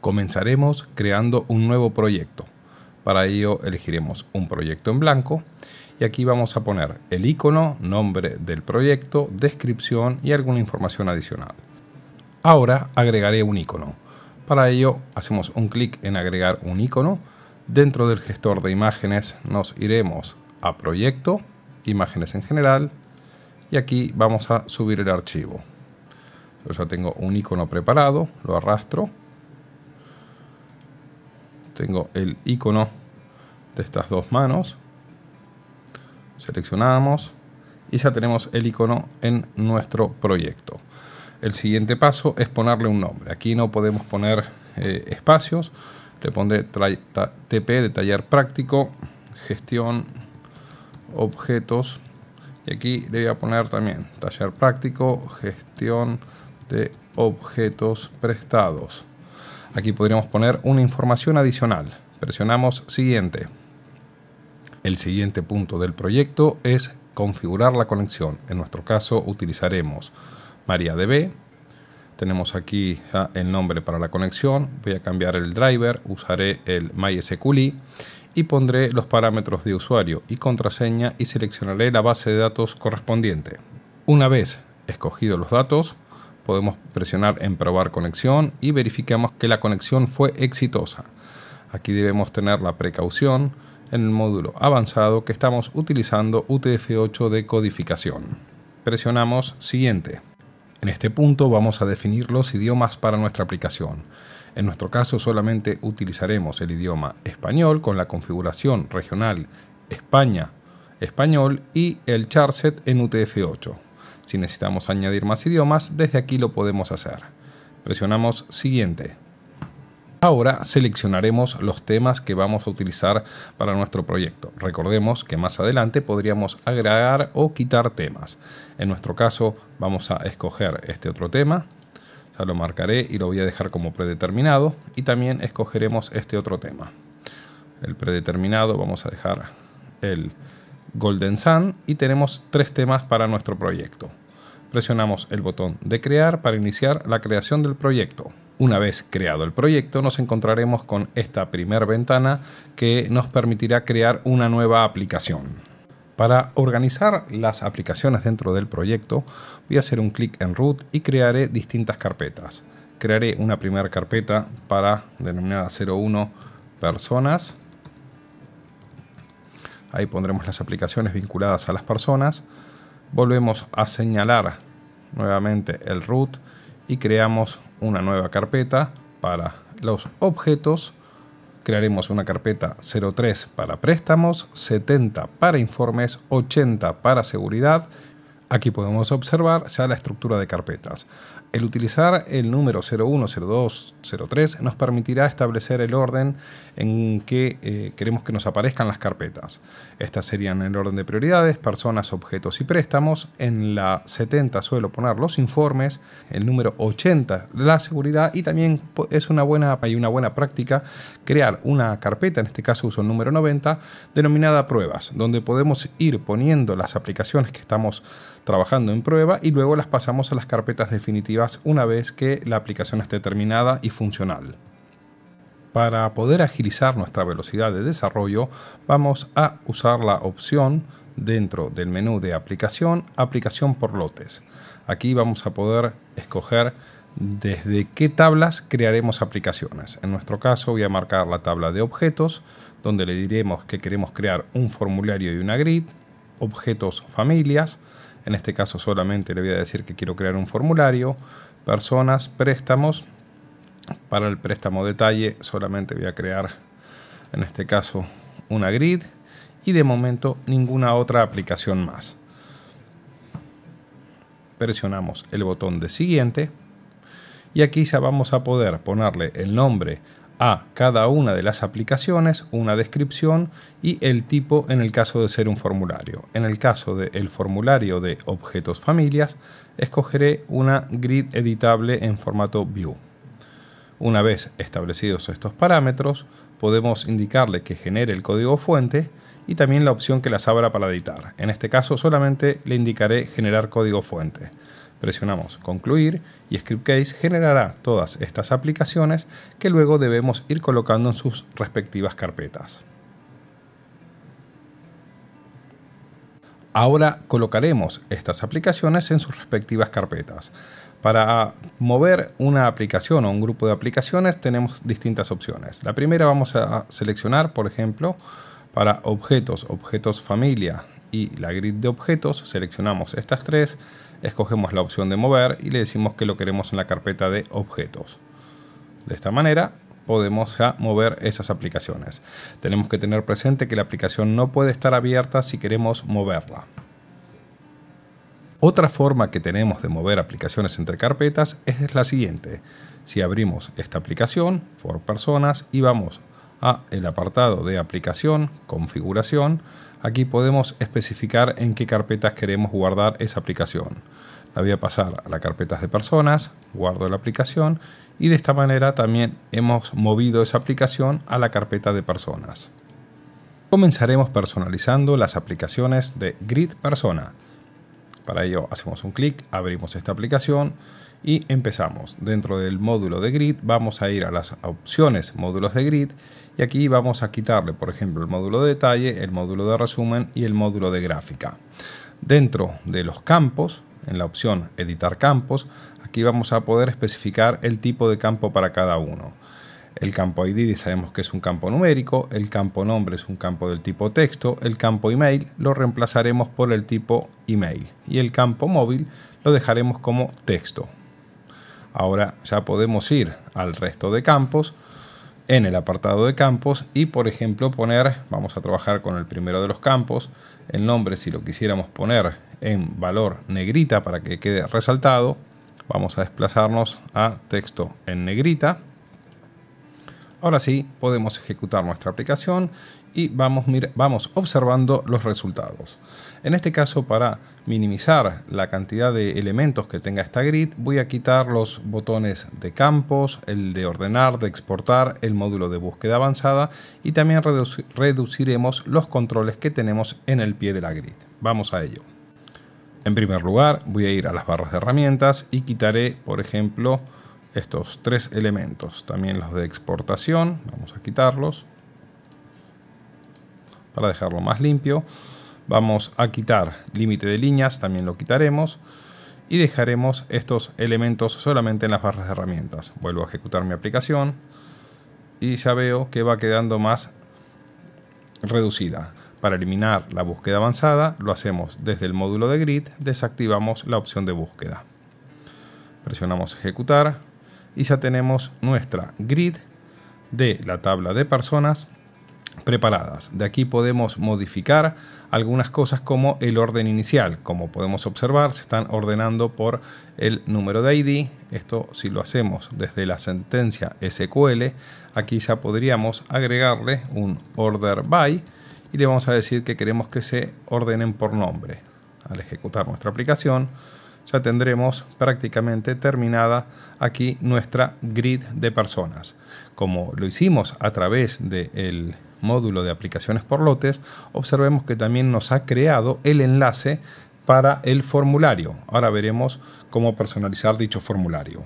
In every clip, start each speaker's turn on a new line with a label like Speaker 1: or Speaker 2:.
Speaker 1: comenzaremos creando un nuevo proyecto. Para ello elegiremos un proyecto en blanco y aquí vamos a poner el icono, nombre del proyecto, descripción y alguna información adicional. Ahora agregaré un icono. Para ello hacemos un clic en agregar un icono. Dentro del gestor de imágenes nos iremos a proyecto, imágenes en general y aquí vamos a subir el archivo. Yo ya tengo un icono preparado, lo arrastro tengo el icono de estas dos manos. Seleccionamos y ya tenemos el icono en nuestro proyecto. El siguiente paso es ponerle un nombre. Aquí no podemos poner eh, espacios. Le pondré TP de taller práctico, gestión, objetos. Y aquí le voy a poner también taller práctico, gestión de objetos prestados. Aquí podríamos poner una información adicional. Presionamos siguiente. El siguiente punto del proyecto es configurar la conexión. En nuestro caso utilizaremos MariaDB. Tenemos aquí el nombre para la conexión. Voy a cambiar el driver, usaré el MySQL y pondré los parámetros de usuario y contraseña y seleccionaré la base de datos correspondiente. Una vez escogidos los datos, podemos presionar en probar conexión y verificamos que la conexión fue exitosa. Aquí debemos tener la precaución en el módulo avanzado que estamos utilizando UTF-8 de codificación. Presionamos Siguiente. En este punto vamos a definir los idiomas para nuestra aplicación. En nuestro caso solamente utilizaremos el idioma español con la configuración regional España español y el charset en UTF-8. Si necesitamos añadir más idiomas, desde aquí lo podemos hacer. Presionamos Siguiente. Ahora seleccionaremos los temas que vamos a utilizar para nuestro proyecto. Recordemos que más adelante podríamos agregar o quitar temas. En nuestro caso vamos a escoger este otro tema. Ya lo marcaré y lo voy a dejar como predeterminado. Y también escogeremos este otro tema. El predeterminado vamos a dejar el Golden Sun y tenemos tres temas para nuestro proyecto presionamos el botón de crear para iniciar la creación del proyecto. Una vez creado el proyecto nos encontraremos con esta primera ventana que nos permitirá crear una nueva aplicación. Para organizar las aplicaciones dentro del proyecto voy a hacer un clic en root y crearé distintas carpetas. Crearé una primera carpeta para denominada 01 personas. Ahí pondremos las aplicaciones vinculadas a las personas volvemos a señalar nuevamente el root y creamos una nueva carpeta para los objetos. Crearemos una carpeta 03 para préstamos, 70 para informes, 80 para seguridad. Aquí podemos observar ya la estructura de carpetas. El utilizar el número 010203 nos permitirá establecer el orden en que eh, queremos que nos aparezcan las carpetas. Estas serían el orden de prioridades, personas, objetos y préstamos. En la 70 suelo poner los informes, el número 80 la seguridad y también es una buena, hay una buena práctica crear una carpeta, en este caso uso el número 90, denominada pruebas, donde podemos ir poniendo las aplicaciones que estamos trabajando en prueba y luego las pasamos a las carpetas definitivas una vez que la aplicación esté terminada y funcional. Para poder agilizar nuestra velocidad de desarrollo, vamos a usar la opción dentro del menú de aplicación, aplicación por lotes. Aquí vamos a poder escoger desde qué tablas crearemos aplicaciones. En nuestro caso voy a marcar la tabla de objetos, donde le diremos que queremos crear un formulario y una grid, objetos familias, en este caso solamente le voy a decir que quiero crear un formulario. Personas, préstamos. Para el préstamo detalle solamente voy a crear, en este caso, una grid. Y de momento ninguna otra aplicación más. Presionamos el botón de siguiente. Y aquí ya vamos a poder ponerle el nombre a cada una de las aplicaciones una descripción y el tipo en el caso de ser un formulario. En el caso del formulario de objetos familias, escogeré una grid editable en formato view. Una vez establecidos estos parámetros, podemos indicarle que genere el código fuente y también la opción que las abra para editar. En este caso solamente le indicaré generar código fuente. Presionamos concluir y ScriptCase generará todas estas aplicaciones que luego debemos ir colocando en sus respectivas carpetas. Ahora colocaremos estas aplicaciones en sus respectivas carpetas. Para mover una aplicación o un grupo de aplicaciones tenemos distintas opciones. La primera vamos a seleccionar, por ejemplo, para objetos, objetos familia y la grid de objetos, seleccionamos estas tres, escogemos la opción de mover y le decimos que lo queremos en la carpeta de objetos. De esta manera podemos ya mover esas aplicaciones. Tenemos que tener presente que la aplicación no puede estar abierta si queremos moverla. Otra forma que tenemos de mover aplicaciones entre carpetas es la siguiente. Si abrimos esta aplicación, por personas, y vamos a el apartado de aplicación, configuración, Aquí podemos especificar en qué carpetas queremos guardar esa aplicación. La voy a pasar a la carpetas de personas, guardo la aplicación y de esta manera también hemos movido esa aplicación a la carpeta de personas. Comenzaremos personalizando las aplicaciones de Grid Persona. Para ello hacemos un clic, abrimos esta aplicación, y empezamos. Dentro del módulo de grid vamos a ir a las opciones módulos de grid y aquí vamos a quitarle por ejemplo el módulo de detalle, el módulo de resumen y el módulo de gráfica. Dentro de los campos, en la opción editar campos, aquí vamos a poder especificar el tipo de campo para cada uno. El campo ID sabemos que es un campo numérico, el campo nombre es un campo del tipo texto, el campo email lo reemplazaremos por el tipo email y el campo móvil lo dejaremos como texto. Ahora ya podemos ir al resto de campos, en el apartado de campos y por ejemplo poner, vamos a trabajar con el primero de los campos, el nombre si lo quisiéramos poner en valor negrita para que quede resaltado, vamos a desplazarnos a texto en negrita. Ahora sí, podemos ejecutar nuestra aplicación y vamos, vamos observando los resultados. En este caso, para minimizar la cantidad de elementos que tenga esta grid, voy a quitar los botones de campos, el de ordenar, de exportar, el módulo de búsqueda avanzada y también reduciremos los controles que tenemos en el pie de la grid. Vamos a ello. En primer lugar, voy a ir a las barras de herramientas y quitaré, por ejemplo, estos tres elementos. También los de exportación, vamos a quitarlos para dejarlo más limpio. Vamos a quitar límite de líneas, también lo quitaremos. Y dejaremos estos elementos solamente en las barras de herramientas. Vuelvo a ejecutar mi aplicación. Y ya veo que va quedando más reducida. Para eliminar la búsqueda avanzada, lo hacemos desde el módulo de grid, desactivamos la opción de búsqueda. Presionamos ejecutar y ya tenemos nuestra grid de la tabla de personas preparadas. De aquí podemos modificar algunas cosas como el orden inicial. Como podemos observar, se están ordenando por el número de ID. Esto si lo hacemos desde la sentencia SQL, aquí ya podríamos agregarle un order by y le vamos a decir que queremos que se ordenen por nombre. Al ejecutar nuestra aplicación, ya tendremos prácticamente terminada aquí nuestra grid de personas. Como lo hicimos a través del módulo de aplicaciones por lotes, observemos que también nos ha creado el enlace para el formulario. Ahora veremos cómo personalizar dicho formulario.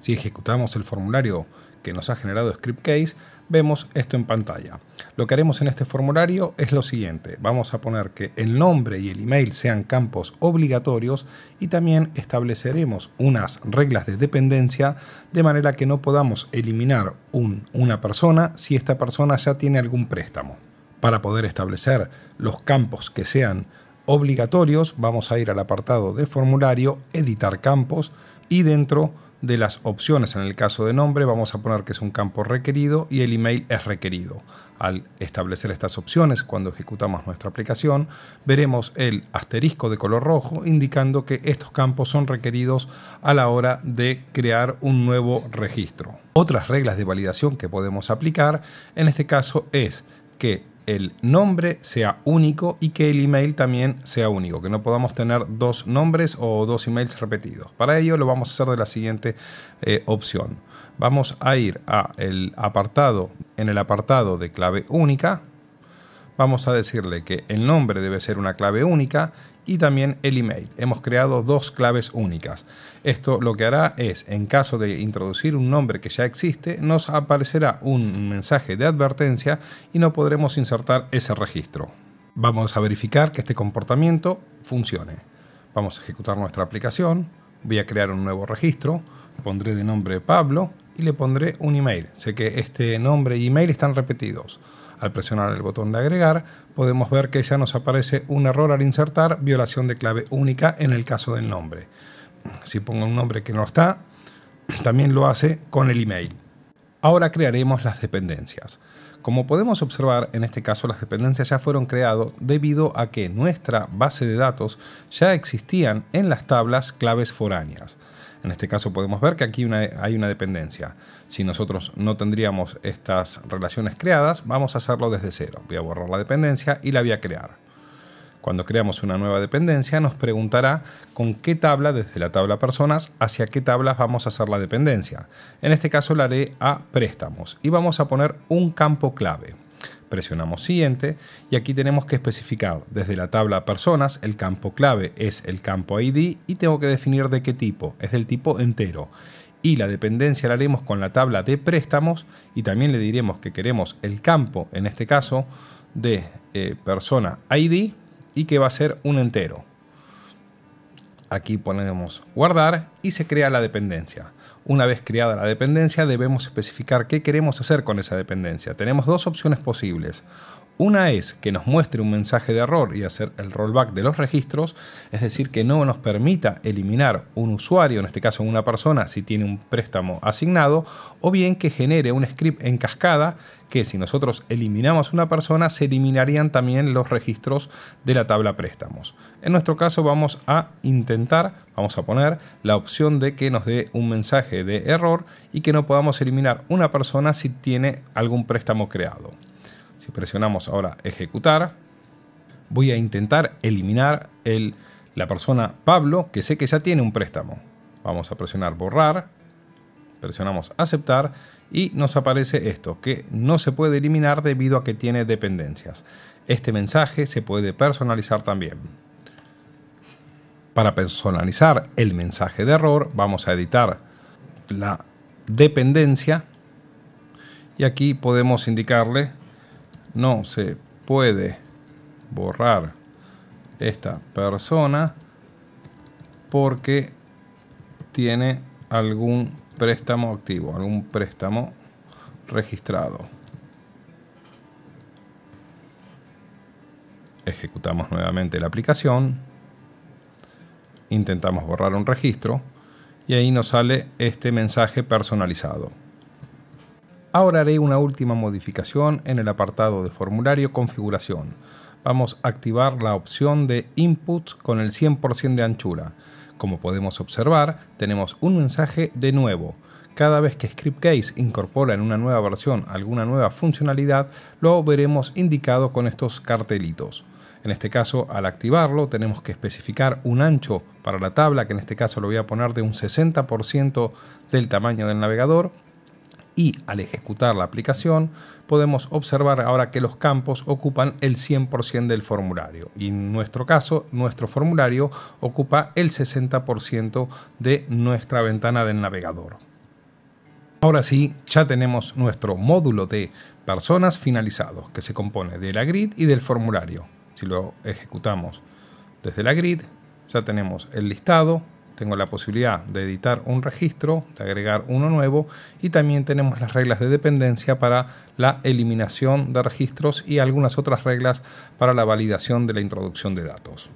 Speaker 1: Si ejecutamos el formulario que nos ha generado Scriptcase, vemos esto en pantalla. Lo que haremos en este formulario es lo siguiente. Vamos a poner que el nombre y el email sean campos obligatorios y también estableceremos unas reglas de dependencia de manera que no podamos eliminar un, una persona si esta persona ya tiene algún préstamo. Para poder establecer los campos que sean obligatorios, vamos a ir al apartado de formulario, editar campos y dentro de las opciones en el caso de nombre vamos a poner que es un campo requerido y el email es requerido. Al establecer estas opciones cuando ejecutamos nuestra aplicación veremos el asterisco de color rojo indicando que estos campos son requeridos a la hora de crear un nuevo registro. Otras reglas de validación que podemos aplicar en este caso es que el nombre sea único y que el email también sea único, que no podamos tener dos nombres o dos emails repetidos. Para ello lo vamos a hacer de la siguiente eh, opción. Vamos a ir a el apartado, en el apartado de clave única, vamos a decirle que el nombre debe ser una clave única y también el email. Hemos creado dos claves únicas. Esto lo que hará es, en caso de introducir un nombre que ya existe, nos aparecerá un mensaje de advertencia y no podremos insertar ese registro. Vamos a verificar que este comportamiento funcione. Vamos a ejecutar nuestra aplicación, voy a crear un nuevo registro, pondré de nombre Pablo y le pondré un email. Sé que este nombre y email están repetidos. Al presionar el botón de agregar, podemos ver que ya nos aparece un error al insertar violación de clave única en el caso del nombre. Si pongo un nombre que no está, también lo hace con el email. Ahora crearemos las dependencias. Como podemos observar, en este caso las dependencias ya fueron creadas debido a que nuestra base de datos ya existían en las tablas claves foráneas. En este caso podemos ver que aquí hay una dependencia. Si nosotros no tendríamos estas relaciones creadas, vamos a hacerlo desde cero. Voy a borrar la dependencia y la voy a crear. Cuando creamos una nueva dependencia, nos preguntará con qué tabla, desde la tabla personas, hacia qué tablas vamos a hacer la dependencia. En este caso la haré a préstamos y vamos a poner un campo clave. Presionamos siguiente y aquí tenemos que especificar desde la tabla personas, el campo clave es el campo ID y tengo que definir de qué tipo, es del tipo entero y la dependencia la haremos con la tabla de préstamos y también le diremos que queremos el campo, en este caso, de eh, persona ID y que va a ser un entero. Aquí ponemos guardar y se crea la dependencia. Una vez creada la dependencia debemos especificar qué queremos hacer con esa dependencia. Tenemos dos opciones posibles. Una es que nos muestre un mensaje de error y hacer el rollback de los registros, es decir, que no nos permita eliminar un usuario, en este caso una persona, si tiene un préstamo asignado, o bien que genere un script en cascada que si nosotros eliminamos una persona, se eliminarían también los registros de la tabla préstamos. En nuestro caso vamos a intentar, vamos a poner la opción de que nos dé un mensaje de error y que no podamos eliminar una persona si tiene algún préstamo creado. Si presionamos ahora ejecutar, voy a intentar eliminar el, la persona Pablo, que sé que ya tiene un préstamo. Vamos a presionar borrar, presionamos aceptar y nos aparece esto, que no se puede eliminar debido a que tiene dependencias. Este mensaje se puede personalizar también. Para personalizar el mensaje de error, vamos a editar la dependencia y aquí podemos indicarle no se puede borrar esta persona porque tiene algún préstamo activo, algún préstamo registrado. Ejecutamos nuevamente la aplicación, intentamos borrar un registro y ahí nos sale este mensaje personalizado. Ahora haré una última modificación en el apartado de formulario configuración. Vamos a activar la opción de Input con el 100% de anchura. Como podemos observar, tenemos un mensaje de nuevo. Cada vez que Scriptcase incorpora en una nueva versión alguna nueva funcionalidad, lo veremos indicado con estos cartelitos. En este caso, al activarlo, tenemos que especificar un ancho para la tabla, que en este caso lo voy a poner de un 60% del tamaño del navegador, y al ejecutar la aplicación podemos observar ahora que los campos ocupan el 100% del formulario y en nuestro caso nuestro formulario ocupa el 60% de nuestra ventana del navegador. Ahora sí, ya tenemos nuestro módulo de personas finalizado que se compone de la grid y del formulario. Si lo ejecutamos desde la grid, ya tenemos el listado, tengo la posibilidad de editar un registro, de agregar uno nuevo y también tenemos las reglas de dependencia para la eliminación de registros y algunas otras reglas para la validación de la introducción de datos.